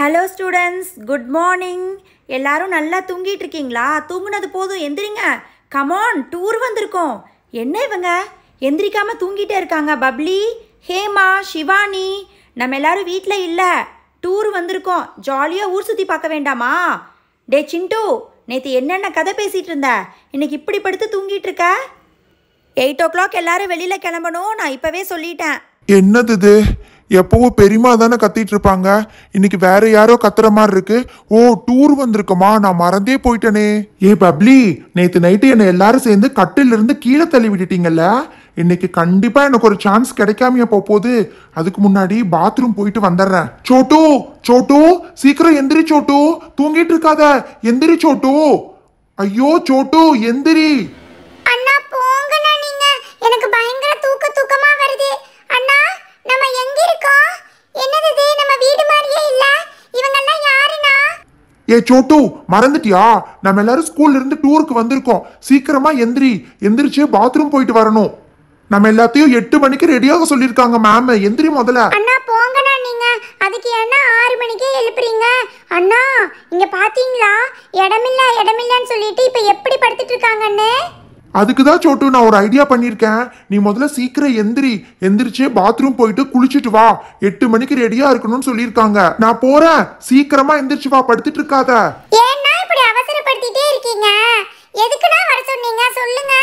hello students good morning எல்லாரும் நல்லா தூங்கிட்டு இருக்கீங்களா தூங்கினது போதும் எந்திரிங்க கமான் டூர் வந்திருக்கோம் என்ன இவங்க எந்திரிக்காமல் தூங்கிட்டே இருக்காங்க பப்ளி ஹேமா ஷிவானி நம்ம எல்லாரும் வீட்டில் இல்லை டூர் வந்திருக்கோம் ஜாலியாக ஊர் சுற்றி பார்க்க வேண்டாமா டே சிண்டு நேற்று என்னென்ன கதை பேசிகிட்டு இருந்த இன்னைக்கு இப்படி படுத்து தூங்கிட்டு இருக்க எயிட் ஓ கிளாக் எல்லாரும் வெளியில் கிளம்பணும் நான் இப்போவே சொல்லிட்டேன் என்னது எப்பவும் பெரியமா தானே கத்திட்டு இருப்பாங்க இன்னைக்கு வேற யாரோ கத்துற மாதிரி இருக்கு ஓ டூர் வந்திருக்கோமா நான் மறந்தே போயிட்டனே ஏ பப்ளி நேற்று நைட்டு என்னை எல்லாரும் சேர்ந்து கட்டில இருந்து கீழே தள்ளி விட்டுட்டீங்கல்ல இன்னைக்கு கண்டிப்பா எனக்கு ஒரு சான்ஸ் கிடைக்காமைய போகுது அதுக்கு முன்னாடி பாத்ரூம் போயிட்டு வந்துடுறேன் சோட்டு சோட்டு சீக்கிரம் எந்திரி சோட்டு தூங்கிட்டு இருக்காத எந்திரி சோட்டு ஐயோ சோட்டு எந்திரி அண்ணா நீங்க எனக்கு ஏ சோட்டு மறந்துட்டியா நம்ம எல்லாரும் ஸ்கூல்ல இருந்து டூருக்கு வந்திருக்கோம் சீக்கிரமா எந்திரி எந்திரிச்சு பாத்ரூம் போயிட்டு வரணும் நம்ம எல்லாத்தையும் எட்டு மணிக்கு ரெடியாக சொல்லியிருக்காங்க மேம் எந்திரி முதல்ல அண்ணா போங்கண்ணா நீங்க அதுக்கு என்ன ஆறு மணிக்கே எழுப்புறீங்க அண்ணா இங்க பாத்தீங்களா இடமில்ல இடமில்லன்னு சொல்லிட்டு இப்ப எப்படி படுத்துட்டு இருக்காங்கன்னு அதுக்கு தான் சோட்டு நான் ஒரு ஐடியா பண்ணியிருக்கேன் நீ முதல்ல சீக்கிரம் எந்திரி எந்திரிச்சே பாத்ரூம் போயிட்டு குளிச்சுட்டு வா எட்டு மணிக்கு ரெடியா இருக்கணும்னு சொல்லியிருக்காங்க நான் போறேன் சீக்கிரமா எந்திரிச்சு வா படுத்துட்டு இருக்காத ஏன்னா இப்படி அவசரப்படுத்திட்டே இருக்கீங்க எதுக்குன்னா வர சொன்னீங்க சொல்லுங்க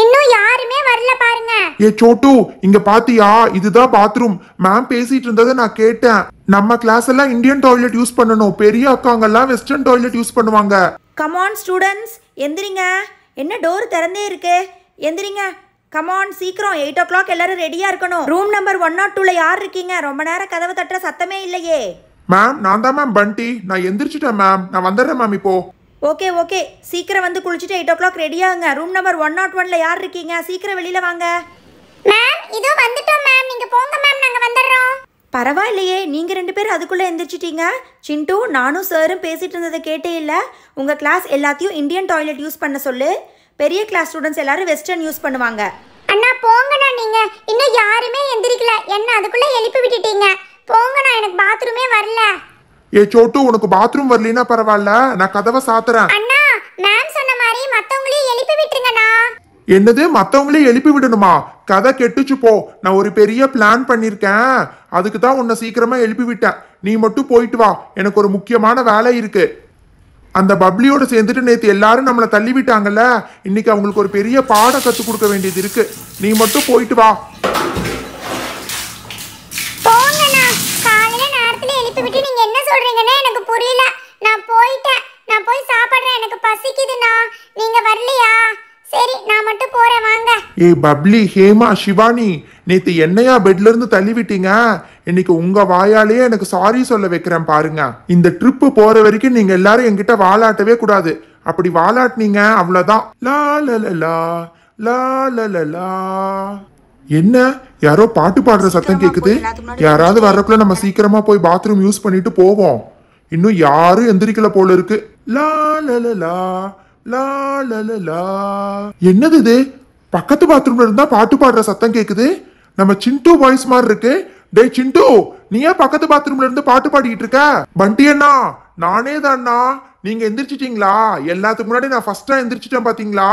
இன்னும் யாருமே வரல பாருங்க ஏ சோட்டு இங்க பாத்தியா இதுதான் பாத்ரூம் மேம் பேசிட்டு இருந்ததை நான் கேட்டேன் நம்ம கிளாஸ் எல்லாம் இந்தியன் டாய்லெட் யூஸ் பண்ணனும் பெரிய அக்காங்கெல்லாம் வெஸ்டர்ன் டாய்லெட் யூஸ் பண்ணுவாங்க கமான் ஸ்டூடெண்ட்ஸ் எந்திரிங்க என்ன டோர் திறந்தே இருக்கு எந்திரிங்க கமான் சீக்கிரம் எயிட் ஓ கிளாக் எல்லாரும் ரெடியாக இருக்கணும் ரூம் நம்பர் ஒன் நாட் டூவில் யார் இருக்கீங்க ரொம்ப நேரம் கதவை தட்டுற சத்தமே இல்லையே மேம் நான் தான் மேம் பண்டி நான் எந்திரிச்சிட்டேன் மேம் நான் வந்துடுறேன் மேம் இப்போ ஓகே ஓகே சீக்கிரம் வந்து குளிச்சுட்டு எயிட் ஓ கிளாக் ரெடியாகுங்க ரூம் நம்பர் ஒன் நாட் ஒன்ல யார் இருக்கீங்க சீக்கிரம் வெளியில வாங்க மேம் இதோ வந்துட்டோம் மேம் நீங்க போங்க மேம் நாங்க வந்துடுறோம் பரவாயில்லையே நீங்கள் ரெண்டு பேரும் அதுக்குள்ளே எந்திரிச்சிட்டீங்க சிண்டு நானும் சாரும் பேசிகிட்டு இருந்ததை கேட்டே இல்லை உங்கள் கிளாஸ் எல்லாத்தையும் இந்தியன் டாய்லெட் யூஸ் பண்ண சொல்லு பெரிய கிளாஸ் ஸ்டூடெண்ட்ஸ் எல்லாரும் வெஸ்டர்ன் யூஸ் பண்ணுவாங்க அண்ணா போங்கண்ணா நீங்க இன்னும் யாருமே எந்திரிக்கல என்ன அதுக்குள்ள எழுப்பி விட்டுட்டீங்க போங்கண்ணா எனக்கு பாத்ரூமே வரல ஏ சோட்டு உனக்கு பாத்ரூம் வரலினா பரவாயில்ல நான் கதவை சாத்துறேன் அண்ணா மேம் சொன்ன மாதிரி மத்தவங்களையும் எழுப்பி விட்டுருங்கண்ணா என்னது மற்றவங்களே எழுப்பி விடணுமா கதை கெட்டுச்சு போ நான் ஒரு பெரிய பிளான் பண்ணியிருக்கேன் அதுக்கு தான் உன்னை சீக்கிரமா எழுப்பி விட்டேன் நீ மட்டும் போயிட்டு வா எனக்கு ஒரு முக்கியமான வேலை இருக்கு அந்த பப்ளியோட சேர்ந்துட்டு நேற்று எல்லாரும் நம்மளை தள்ளி விட்டாங்கல்ல இன்னைக்கு அவங்களுக்கு ஒரு பெரிய பாடம் கற்றுக் கொடுக்க வேண்டியது இருக்கு நீ மட்டும் போயிட்டு வா புரியல நான் போயிட்டேன் நான் போய் சாப்பிட்றேன் எனக்கு பசிக்குதுண்ணா நீங்க வரலையா சரி நான் மட்டும் போறேன் வாங்க ஏய் பப்ளி ஹேமா சிவானி நேத்து என்னையா பெட்ல இருந்து தள்ளி விட்டீங்க இன்னைக்கு உங்க வாயாலேயே எனக்கு சாரி சொல்ல வைக்கிறேன் பாருங்க இந்த ட்ரிப் போற வரைக்கும் நீங்க எல்லாரும் என்கிட்ட வாலாட்டவே கூடாது அப்படி வாலாட்டினீங்க அவ்வளவுதான் லா லலலா லா லலலா என்ன யாரோ பாட்டு பாடுற சத்தம் கேக்குது யாராவது வர்றக்குள்ள நம்ம சீக்கிரமா போய் பாத்ரூம் யூஸ் பண்ணிட்டு போவோம் இன்னும் யாரும் எந்திரிக்கல போல இருக்கு லா லலலா என்னது இது பக்கத்து பாத்ரூம்ல இருந்தா பாட்டு பாடுற சத்தம் கேக்குது நம்ம சிண்டு வாய்ஸ் மாதிரி இருக்கு டே சிண்டு நீ ஏன் பக்கத்து பாத்ரூம்ல இருந்து பாட்டு பாடிக்கிட்டு இருக்க பண்டி அண்ணா நானே தான்ண்ணா நீங்க எந்திரிச்சிட்டீங்களா எல்லாத்துக்கு முன்னாடி நான் ஃபர்ஸ்டா எந்திரிச்சிட்டேன் பாத்தீங்களா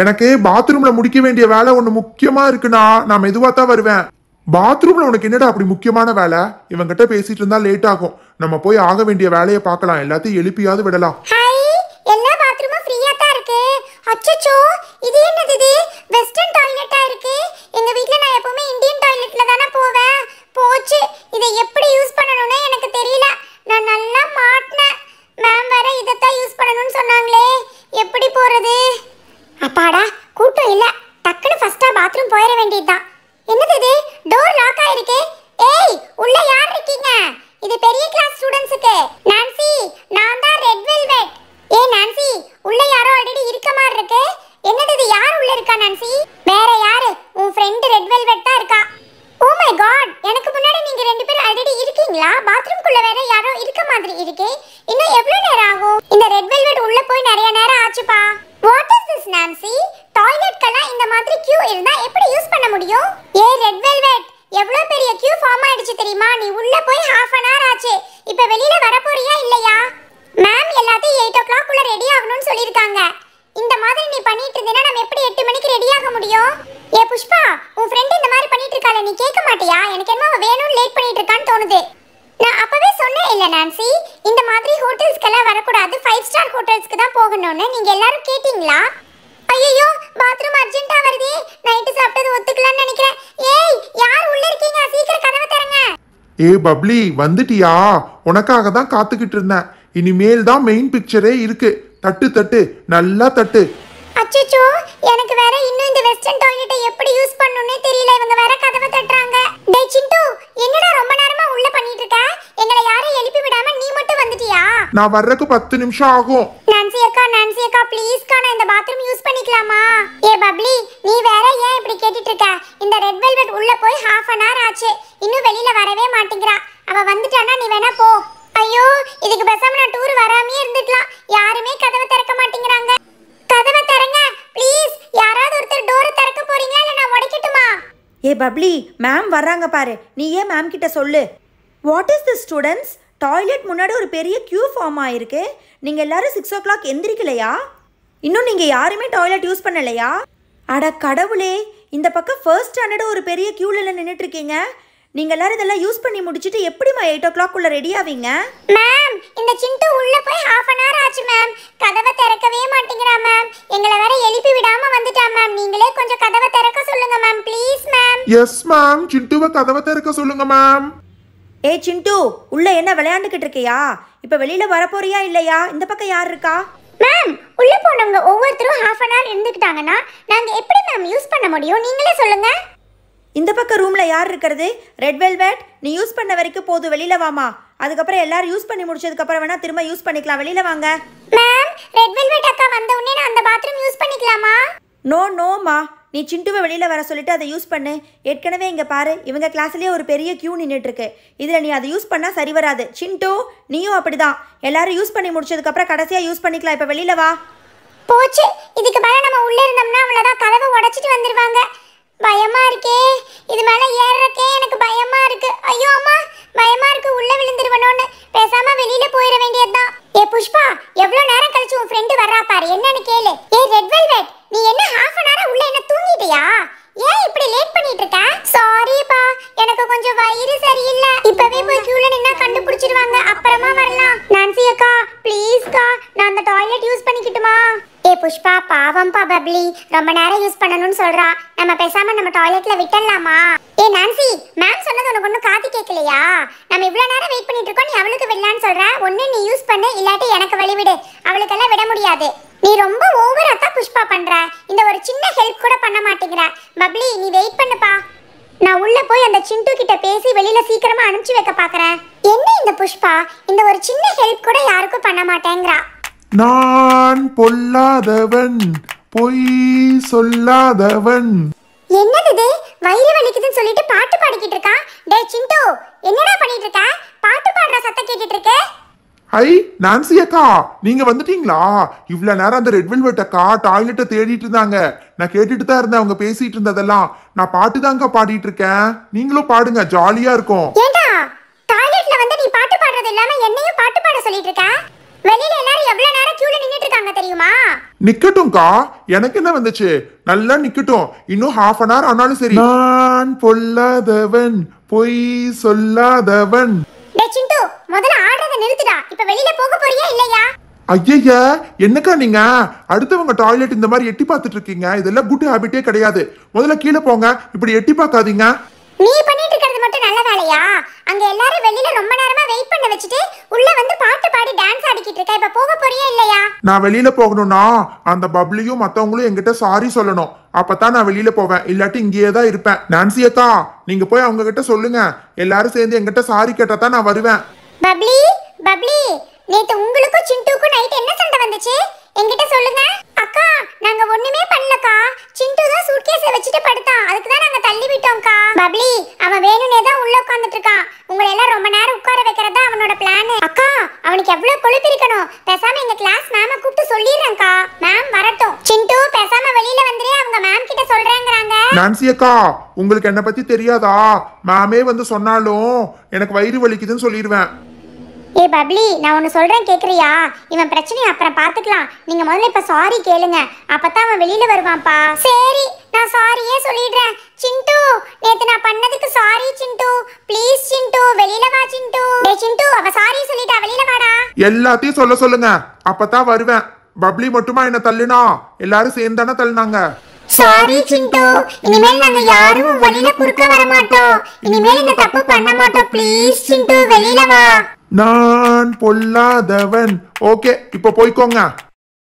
எனக்கு பாத்ரூம்ல முடிக்க வேண்டிய வேலை ஒண்ணு முக்கியமா இருக்குண்ணா நான் மெதுவா தான் வருவேன் பாத்ரூம்ல உனக்கு என்னடா அப்படி முக்கியமான வேலை இவங்கிட்ட பேசிட்டு இருந்தா லேட் ஆகும் நம்ம போய் ஆக வேண்டிய வேலையை பார்க்கலாம் எல்லாத்தையும் எழுப்பியாவது விடலாம் அச்சச்சோ இது என்னது இது வெஸ்டர்ன் டாய்லெட்டா இருக்கு எங்க வீட்ல நான் எப்பவுமே இந்தியன் டாய்லெட்ல தானே போவேன் போச்சு இதை எப்படி யூஸ் பண்ணணும்னு எனக்கு தெரியல நான் நல்லா மாட்டினேன் மேம் வேற இதைத்தான் யூஸ் பண்ணணும்னு சொன்னாங்களே எப்படி போறது அப்பாடா கூட்டம் இல்லை டக்குன்னு ஃபர்ஸ்டா பாத்ரூம் போயிட வேண்டியதுதான் ஆயிடுச்சு தெரியுமா நீ உள்ள போய் ஹாஃப் அன் ஹவர் ஆச்சு இப்ப வெளியில வர போறியா இல்லையா மேம் எல்லாத்தையும் எயிட் ஓ கிளாக் குள்ள ரெடி ஆகணும்னு சொல்லியிருக்காங்க இந்த மாதிரி நீ பண்ணிட்டு இருந்தேன்னா நம்ம எப்படி எட்டு மணிக்கு ரெடி ஆக முடியும் ஏ புஷ்பா உன் ஃப்ரெண்ட் இந்த மாதிரி பண்ணிட்டு இருக்காள நீ கேட்க மாட்டியா எனக்கு என்ன வேணும்னு லேட் பண்ணிட்டு இருக்கான்னு தோணுது நான் அப்பவே சொன்னேன் இல்ல நான்சி இந்த மாதிரி ஹோட்டல்ஸ்க்கெல்லாம் வரக்கூடாது ஃபைவ் ஸ்டார் ஹோட்டல்ஸ்க்கு தான் போகணும்னு நீங்க எல்லாரும் கேட்டிங்களா ஐயோ பாத்ரூம் அர்ஜென்ட்டா வருது நைட் சாப்பிட்டது ஒத்துக்கலாம்னு நினைக்கிறேன் ஏய் யார் உள்ள இருக்கீங்க சீக்கிரம் கதவை தரங்க ஏய் பப்ளி வந்துட்டியா உனக்காக தான் காத்துக்கிட்டு இருந்தேன் இனிமேல் தான் மெயின் பிக்சரே இருக்கு தட்டு தட்டு நல்லா தட்டு அச்சச்சோ எனக்கு வேற இன்னும் இந்த வெஸ்டர்ன் டாய்லெட் எப்படி யூஸ் பண்ணனும்னே தெரியல இவங்க வேற கதவை தட்டுறாங்க டேய் சிண்டு என்னடா ரொம்ப நேரமா உள்ள பண்ணிட்டு இருக்க எங்களை யாரும் எழுப்பி விடாம நீ மட்டும் வந்துட்டியா நான் வர்றதுக்கு பத்து நிமிஷம் ஆகும் நான்சி அக்கா நான்சி அக்கா ப்ளீஸ் கா நான் இந்த பாத்ரூம் யூஸ் பண்ணிக்கலாமா ஏ பப்ளி நீ வேற ஏன் இப்படி கேட்டுட்டு இருக்க இந்த ரெட் வெல்வெட் உள்ள போய் ஹாஃப் அன் ஹவர் ஆச்சு இன்னும் வெளியில வரவே மாட்டேங்கிறா அவ வந்துட்டானா நீ வேணா போ ஐயோ இதுக்கு பேசாம நான் டூர் வராமே இருந்துக்கலாம் யாருமே கதவை திறக்க மாட்டேங்கிறாங்க கதவை திறங்க ப்ளீஸ் யாராவது ஒருத்தர் டோரை திறக்க போறீங்களா இல்ல நான் உடைக்கட்டுமா ஏ பப்ளி மேம் வர்றாங்க பாரு நீ ஏன் மேம் கிட்ட சொல்லு what is the students toilet முன்னாடி ஒரு பெரிய க்யூ ஃபார்ம் ஆயிருக்கு நீங்கள் எல்லோரும் சிக்ஸ் ஓ கிளாக் எந்திரிக்கலையா இன்னும் நீங்கள் யாருமே டாய்லெட் யூஸ் பண்ணலையா அட கடவுளே இந்த பக்கம் ஃபர்ஸ்ட் ஸ்டாண்டர்டு ஒரு பெரிய நின்றுட்டு இருக்கீங்க நீங்கள் எல்லாரும் இதெல்லாம் யூஸ் பண்ணி முடிச்சுட்டு எப்படிமா எயிட் ஓ கிளாக் உள்ள ரெடி ஆவீங்க மேம் இந்த சிண்டு உள்ள போய் ஹாஃப் அன் ஹவர் ஆச்சு மேம் கதவை திறக்கவே மாட்டேங்கிறா மேம் எங்களை வேற எழுப்பி விடாம வந்துட்டா மேம் நீங்களே கொஞ்சம் கதவை திறக்க சொல்லுங்க ma'am please ma'am yes ma'am சிண்டுவை கதவை திறக்க சொல்லுங்க மேம் ஏ சிண்டு உள்ள என்ன விளையாண்டுக்கிட்டு இருக்கியா இப்போ வெளியில வரப்போறியா இல்லையா இந்த பக்கம் யார் இருக்கா மேம் உள்ள போனவங்க ஒவ்வொருத்தரும் ஹாஃப் அன் ஹவர் இருந்துக்கிட்டாங்கன்னா நாங்க எப்படி மேம் யூஸ் பண்ண முடியும் நீங்களே சொல்லுங்க இந்த பக்கம் ரூம்ல யார் இருக்கிறது ரெட் வெல்வெட் நீ யூஸ் பண்ண வரைக்கும் போதும் வெளியில வாமா அதுக்கப்புறம் எல்லாரும் யூஸ் பண்ணி முடிச்சதுக்கு அப்புறம் வேணா திரும்ப யூஸ் பண்ணிக்கலாம் வெளியில வாங்க மேம் ரெட் வெல்வெட் அக்கா வந்த உடனே நான் அந்த பாத்ரூம் யூஸ் பண்ணிக்கலாமா நோ நோமா நீ சிண்டுவை வெளியில் வர சொல்லிட்டு அதை யூஸ் பண்ணு ஏற்கனவே இங்கே பாரு இவங்க கிளாஸ்லேயே ஒரு பெரிய க்யூ நின்றுட்டுருக்கு இதில் நீ அதை யூஸ் பண்ணால் சரி வராது சிண்டு நீயும் அப்படி தான் எல்லாரும் யூஸ் பண்ணி முடிச்சதுக்கப்புறம் கடைசியாக யூஸ் பண்ணிக்கலாம் இப்போ வெளியில் வா போச்சு இதுக்கு மேலே நம்ம உள்ளே இருந்தோம்னா அவ்வளோதான் கதவை உடச்சிட்டு வந்துடுவாங்க பயமா இருக்கே இது மேல ஏறக்கே எனக்கு பயமா இருக்கு ஐயோ அம்மா பயமா இருக்கு உள்ள விழுந்துருவனோன்னு பேசாம வெளியில போயிட வேண்டியதுதான் ஏ புஷ்பா எவ்வளவு நேரம் கழிச்சு உன் ஃப்ரெண்டு வர்றா பாரு என்னன்னு கேளு லவ்லி ரொம்ப நேரம் யூஸ் பண்ணணும்னு சொல்றா நம்ம பேசாம நம்ம டாய்லெட்ல விட்டலாமா ஏ நான்சி மேம் சொன்னது உனக்கு ஒன்றும் காத்தி கேட்கலையா நம்ம இவ்வளோ நேரம் வெயிட் பண்ணிட்டு இருக்கோம் நீ அவளுக்கு விடலான்னு சொல்ற ஒன்று நீ யூஸ் பண்ணு இல்லாட்டி எனக்கு வழிவிடு அவளுக்கெல்லாம் விட முடியாது நீ ரொம்ப ஓவரா தான் புஷ்பா பண்ற இந்த ஒரு சின்ன ஹெல்ப் கூட பண்ண மாட்டேங்கிற பப்ளி நீ வெயிட் பண்ணுப்பா நான் உள்ள போய் அந்த சிண்டு கிட்ட பேசி வெளியில சீக்கிரமா அனுப்பிச்சு வைக்க பாக்குறேன் என்ன இந்த புஷ்பா இந்த ஒரு சின்ன ஹெல்ப் கூட யாருக்கும் பண்ண மாட்டேங்கிறா நான் பொல்லாதவன் பொய் சொல்லாதவன் என்னது வயிறு வலிக்குதுன்னு சொல்லிட்டு பாட்டு பாடிக்கிட்டு இருக்கான் டேய் சிண்டு என்னடா பண்ணிட்டு இருக்க பாட்டு பாடுற சத்தம் கேட்டுட்டு இருக்க ஐ நான்சி அக்கா நீங்க வந்துட்டீங்களா இவ்வளவு நேரம் அந்த ரெட் வெல்வெட் அக்கா டாய்லெட்டை தேடிட்டு இருந்தாங்க நான் கேட்டுட்டு தான் இருந்தேன் அவங்க பேசிட்டு இருந்ததெல்லாம் நான் பாட்டு தாங்க பாடிட்டு இருக்கேன் நீங்களும் பாடுங்க ஜாலியா இருக்கும் ஏண்டா டாய்லெட்ல வந்து நீ பாட்டு பாடுறது இல்லாம என்னையும் பாட்டு பாட சொல்லிட்டு இருக்க வெளியில எல்லாரும் எவ்வளவு நேரம் கியூல நின்னுட்டு இருக்காங்க தெரியுமா நிக்கட்டும்க்கா எனக்கு என்ன வந்துச்சு நல்லா நிக்கட்டும் இன்னும் ஹாஃப் அன் ஹவர் ஆனாலும் சரி நான் பொல்லாதவன் பொய் சொல்லாதவன் டேய் சிந்து முதல்ல ஆடுறத நிறுத்துடா இப்ப வெளியில போக போறியா இல்லையா ஐயா என்னக்கா நீங்க அடுத்தவங்க டாய்லெட் இந்த மாதிரி எட்டி பார்த்துட்டு இருக்கீங்க இதெல்லாம் குட் ஹாபிட்டே கிடையாது முதல்ல கீழே போங்க இப்படி எட்டி பார்க்காதீங்க நீ பண்ணிட்டு இருக்கிறது மட்டும் நல்ல வேலையா அங்க எல்லாரும் வெளியில ரொம்ப நேரமா வெயிட் பண்ண வச்சுட்டு நான் வெளியில போகணும்னா அந்த பப்ளியும் மத்தவங்களும் என்கிட்ட சாரி சொல்லணும் அப்பதான் நான் வெளியில போவேன் இல்லாட்டி இங்கேயே தான் இருப்பேன் நான்சியத்தா நீங்க போய் அவங்க கிட்ட சொல்லுங்க எல்லாரும் சேர்ந்து என்கிட்ட சாரி கேட்டா தான் நான் வருவேன் பப்ளி பப்ளி நேத்து உங்களுக்கு சிண்டுக்கு நைட் என்ன சண்டை வந்துச்சு என்கிட்ட சொல்லு நான்சி அக்கா உங்களுக்கு என்னை பத்தி தெரியாதா மாமே வந்து சொன்னாலும் எனக்கு வயிறு வலிக்குதுன்னு சொல்லிடுவேன் ஏ பப்ளி நான் ஒன்று சொல்கிறேன் கேட்குறியா இவன் பிரச்சனை அப்புறம் பார்த்துக்கலாம் நீங்கள் முதல்ல இப்போ சாரி கேளுங்க அப்போ தான் அவன் வெளியில் வருவான்ப்பா சரி நான் சாரியே சொல்லிடுறேன் சிண்டு நேற்று நான் பண்ணதுக்கு சாரி சிண்டு ப்ளீஸ் சிண்டு வெளியில வா சிண்டு டேய் சிண்டு அவ சாரி சொல்லிட்டா வெளியில வாடா எல்லாத்தையும் சொல்ல சொல்லுங்க அப்பதான் வருவேன் பப்ளி மட்டுமா என்ன தள்ளினா எல்லாரும் சேர்ந்தானே தள்ளுனாங்க சாரி சிண்டு இனிமேல் நாங்க யாரும் வெளியில குறுக்க வர மாட்டோம் இனிமேல் இந்த தப்பு பண்ண மாட்டோம் ப்ளீஸ் சிண்டு வெளியில வா நான் பொல்லாதவன் ஓகே இப்போ போய்க்கோங்க